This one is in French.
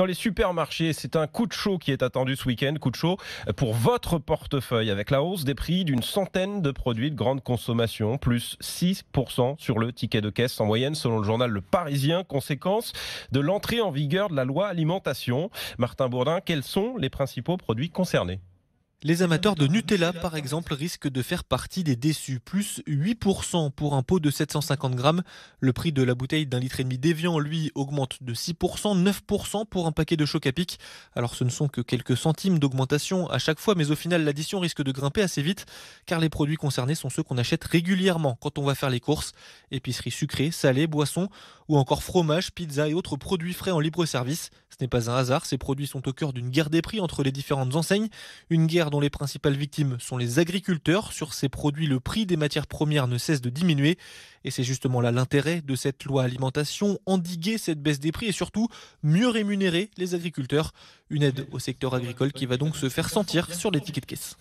dans les supermarchés. C'est un coup de chaud qui est attendu ce week-end, coup de chaud euh, pour votre portefeuille avec la hausse des prix d'une centaine de produits de grande consommation, plus 6% sur le ticket de caisse en moyenne selon le journal Le Parisien, conséquence de l'entrée en vigueur de la loi alimentation. Martin Bourdin, quels sont les principaux produits concernés les amateurs de Nutella, par exemple, risquent de faire partie des déçus. Plus 8% pour un pot de 750 grammes. Le prix de la bouteille d'un litre et demi déviant, lui, augmente de 6%, 9% pour un paquet de choc à pic. Alors ce ne sont que quelques centimes d'augmentation à chaque fois, mais au final, l'addition risque de grimper assez vite, car les produits concernés sont ceux qu'on achète régulièrement quand on va faire les courses. Épicerie sucrée, salée, boissons, ou encore fromage, pizza et autres produits frais en libre service. Ce n'est pas un hasard, ces produits sont au cœur d'une guerre des prix entre les différentes enseignes. Une guerre dont les principales victimes sont les agriculteurs. Sur ces produits, le prix des matières premières ne cesse de diminuer. Et c'est justement là l'intérêt de cette loi alimentation, endiguer cette baisse des prix et surtout mieux rémunérer les agriculteurs. Une aide au secteur agricole qui va donc se faire sentir sur les tickets de caisse.